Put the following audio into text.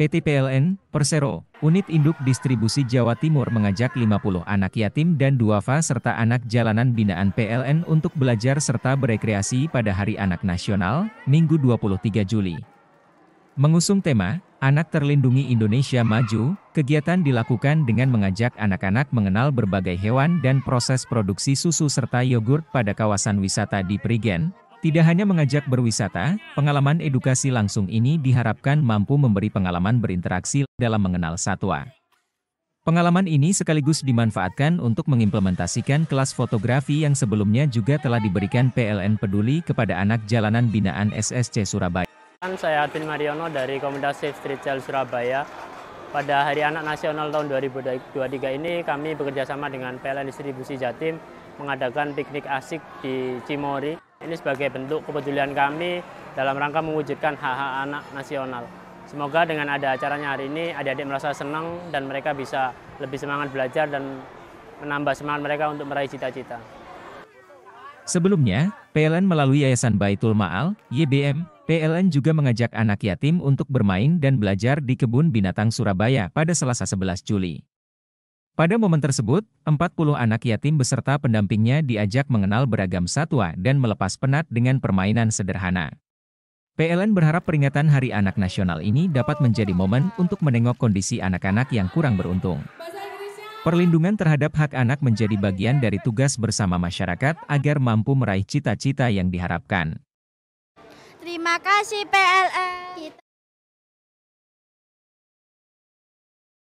PT PLN, Persero, Unit Induk Distribusi Jawa Timur mengajak 50 anak yatim dan duafa serta anak jalanan binaan PLN untuk belajar serta berekreasi pada Hari Anak Nasional, Minggu 23 Juli. Mengusung tema, Anak Terlindungi Indonesia Maju, kegiatan dilakukan dengan mengajak anak-anak mengenal berbagai hewan dan proses produksi susu serta yogurt pada kawasan wisata di Prigen, tidak hanya mengajak berwisata, pengalaman edukasi langsung ini diharapkan mampu memberi pengalaman berinteraksi dalam mengenal satwa. Pengalaman ini sekaligus dimanfaatkan untuk mengimplementasikan kelas fotografi yang sebelumnya juga telah diberikan PLN Peduli kepada anak jalanan binaan SSC Surabaya. Kan saya Advin Mariono dari Komunitas Safe Street Child Surabaya. Pada Hari Anak Nasional tahun 2023 ini kami bekerjasama dengan PLN Distribusi Jatim mengadakan piknik asik di Cimori. Ini sebagai bentuk kepedulian kami dalam rangka mewujudkan hak-hak anak nasional. Semoga dengan ada acaranya hari ini, adik-adik merasa senang dan mereka bisa lebih semangat belajar dan menambah semangat mereka untuk meraih cita-cita. Sebelumnya, PLN melalui Yayasan Baitul Ma'al, YBM, PLN juga mengajak anak yatim untuk bermain dan belajar di Kebun Binatang Surabaya pada Selasa 11 Juli. Pada momen tersebut, 40 anak yatim beserta pendampingnya diajak mengenal beragam satwa dan melepas penat dengan permainan sederhana. PLN berharap peringatan Hari Anak Nasional ini dapat menjadi momen untuk menengok kondisi anak-anak yang kurang beruntung. Perlindungan terhadap hak anak menjadi bagian dari tugas bersama masyarakat agar mampu meraih cita-cita yang diharapkan. Terima kasih PLN.